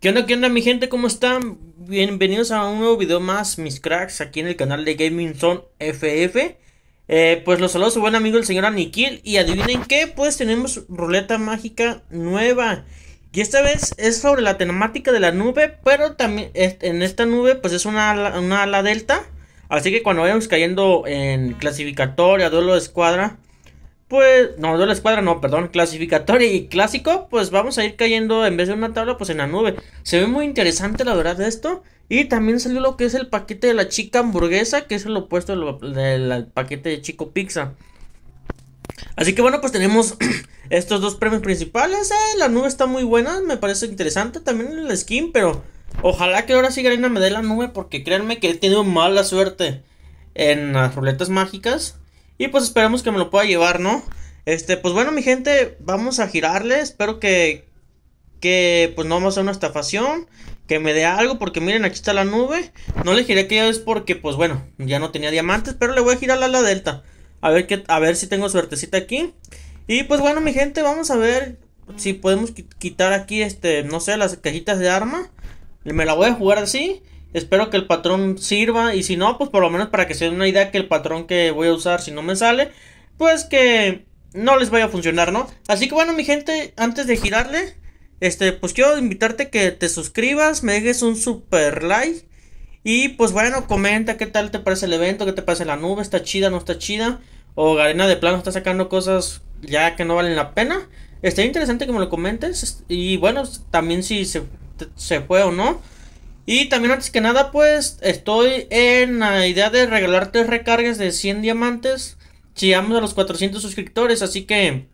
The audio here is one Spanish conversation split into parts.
¿Qué onda, qué onda, mi gente? ¿Cómo están? Bienvenidos a un nuevo video más, mis cracks, aquí en el canal de Gaming Zone FF. Eh, pues los saludos su buen amigo el señor Aniquil. Y adivinen qué, pues tenemos ruleta mágica nueva. Y esta vez es sobre la temática de la nube, pero también en esta nube pues es una, una ala delta. Así que cuando vayamos cayendo en clasificatoria, duelo de escuadra, pues, no, de la escuadra no, perdón, clasificatoria y clásico, pues vamos a ir cayendo en vez de una tabla, pues en la nube. Se ve muy interesante la verdad esto. Y también salió lo que es el paquete de la chica hamburguesa, que es el opuesto del, paquete de Chico Pizza. Así que bueno, pues tenemos estos dos premios principales. Eh, la nube está muy buena, me parece interesante también el skin, pero ojalá que ahora sí Garena me dé la nube, porque créanme que he tenido mala suerte en las ruletas mágicas. Y pues esperemos que me lo pueda llevar, ¿no? Este, pues bueno, mi gente, vamos a girarle. Espero que, que pues no vamos a hacer una estafación. Que me dé algo, porque miren, aquí está la nube. No le giré que vez es porque, pues bueno, ya no tenía diamantes. Pero le voy a girar a la delta. A ver, que, a ver si tengo suertecita aquí. Y pues bueno, mi gente, vamos a ver si podemos quitar aquí, este, no sé, las cajitas de arma. Me la voy a jugar así. Espero que el patrón sirva y si no, pues por lo menos para que se den una idea que el patrón que voy a usar si no me sale, pues que no les vaya a funcionar, ¿no? Así que bueno, mi gente, antes de girarle, este, pues quiero invitarte que te suscribas, me dejes un super like y pues bueno, comenta qué tal te parece el evento, qué te parece la nube, está chida, no está chida, o Garena de plano está sacando cosas ya que no valen la pena. Está interesante que me lo comentes y bueno, también si se, se o no. Y también antes que nada, pues estoy en la idea de regalarte recargas de 100 diamantes. Si Llegamos a los 400 suscriptores, así que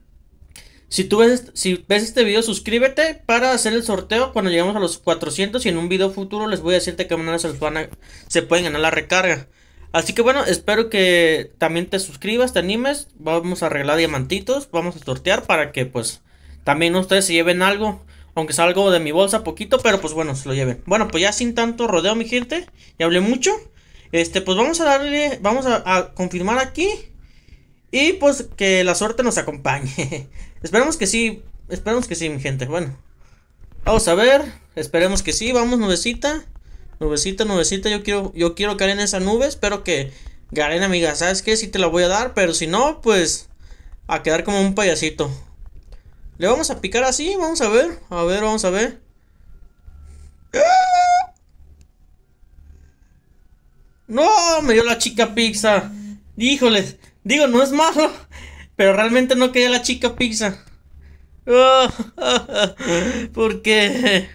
si tú ves, si ves este video, suscríbete para hacer el sorteo cuando llegamos a los 400 y en un video futuro les voy a decir de qué manera se, pueden ganar la recarga. Así que bueno, espero que también te suscribas, te animes. Vamos a regalar diamantitos, vamos a sortear para que pues también ustedes se lleven algo. Aunque salgo de mi bolsa poquito, pero pues bueno, se lo lleven. Bueno, pues ya sin tanto rodeo, mi gente. Ya hablé mucho. Este, pues vamos a darle, vamos a, confirmar aquí. Y pues que la suerte nos acompañe. esperemos que sí, esperemos que sí, mi gente. Bueno, vamos a ver. Esperemos que sí, vamos, nubecita. Nubecita, nubecita, yo quiero, yo quiero caer en esa nube. Espero que Garen, amiga, ¿sabes qué? si te la voy a dar, pero si no, pues a quedar como un payasito. Le vamos a picar así, vamos a ver. A ver, vamos a ver. ¡Ah! No, me dio la chica pizza. Híjoles, digo, no es malo, pero realmente no quería la chica pizza. Ah, porque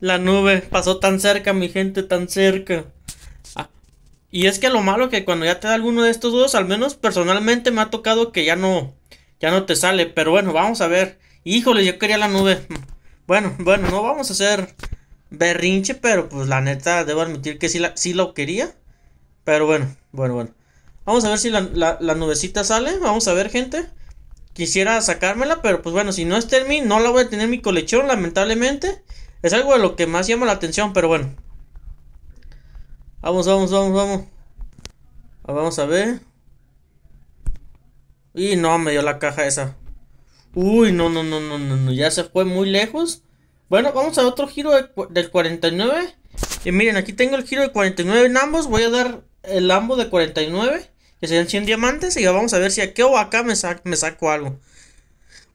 la nube pasó tan cerca, mi gente, tan cerca. Ah, y es que lo malo que cuando ya te da alguno de estos dos, al menos personalmente me ha tocado que ya no, ya no te sale. Pero bueno, vamos a ver. Híjole, yo quería la nube. Bueno, bueno, no vamos a hacer berrinche, pero pues la neta, debo admitir que sí, la, lo quería. Pero bueno, bueno, bueno. Vamos a ver si la, nubecita sale. Vamos a ver, gente. Quisiera sacármela, pero pues bueno, si no es Termin, no la voy a tener en mi colección, lamentablemente. Es algo de lo que más llama la atención, pero bueno. Vamos, vamos, vamos, vamos. Ah, vamos a ver. Y no, me dio la caja esa. Uy, no, no, no, no, no, ya se fue muy lejos. Bueno, vamos a otro giro del 49. Y miren, aquí tengo el giro de 49 en ambos. Voy a dar el ambo de 49, que serían 100 diamantes. Y ya vamos a ver si aquí o acá me, saco algo.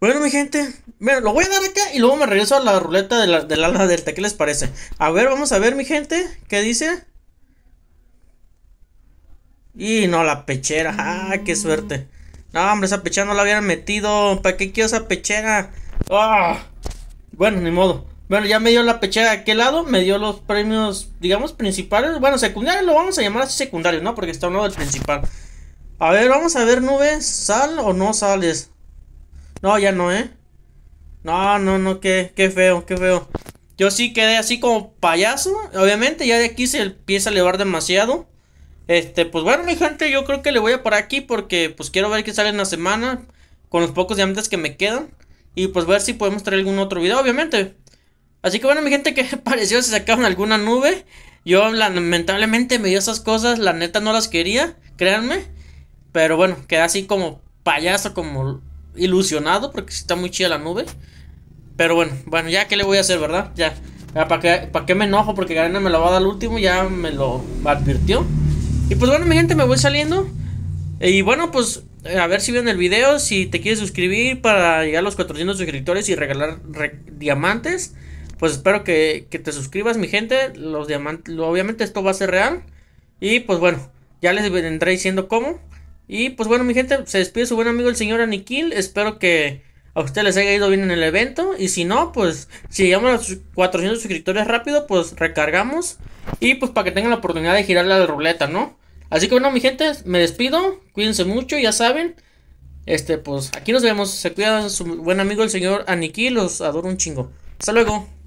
Bueno, mi gente, bueno, lo voy a dar acá y luego me regreso a la ruleta del ala delta. ¿Qué les parece? A ver, vamos a ver, mi gente, ¿qué dice? Y no, la pechera. ¡Ah, qué suerte! No, hombre, esa pechera no la habían metido. ¿Para qué quiero esa pechera? Ah. Bueno, ni modo. Bueno, ya me dio la pechera de aquel lado, me dio los premios, digamos, principales. Bueno, secundarios lo vamos a llamar así secundarios, ¿no? Porque está uno del principal. A ver, vamos a ver, nubes, ¿sal o no sales? No, ya no, ¿eh? No, no, no, qué, qué feo, qué feo. Yo sí quedé así como payaso. Obviamente, ya de aquí se empieza a elevar demasiado. Este, pues bueno, mi gente, yo creo que le voy a por aquí porque pues quiero ver qué sale en la semana con los pocos diamantes que me quedan y pues ver si podemos traer algún otro video, obviamente. Así que bueno, mi gente, ¿qué pareció se sacaron alguna nube? Yo lamentablemente me dio esas cosas, la neta no las quería, créanme, pero bueno, quedé así como payaso, como ilusionado porque está muy chida la nube. Pero bueno, bueno, ya que le voy a hacer, ¿verdad? Ya, ya ¿para qué, me enojo? Porque Garena me lo va a dar al último, ya me lo advirtió. Y pues bueno, mi gente, me voy saliendo. Y bueno, pues eh, a ver si ven el video. Si te quieres suscribir para llegar a los 400 suscriptores y regalar diamantes, pues espero que, que, te suscribas, mi gente. Los diamantes, obviamente esto va a ser real. Y pues bueno, ya les vendré diciendo cómo. Y pues bueno, mi gente, se despide su buen amigo el señor Aniquil. Espero que a ustedes les haya ido bien en el evento. Y si no, pues si llegamos a los 400 suscriptores rápido, pues recargamos. Y pues para que tengan la oportunidad de girar la ruleta, ¿no? Así que bueno, mi gente, me despido. Cuídense mucho, ya saben. Este, pues aquí nos vemos. Se cuida su buen amigo el señor Aniki. Los adoro un chingo. Hasta luego.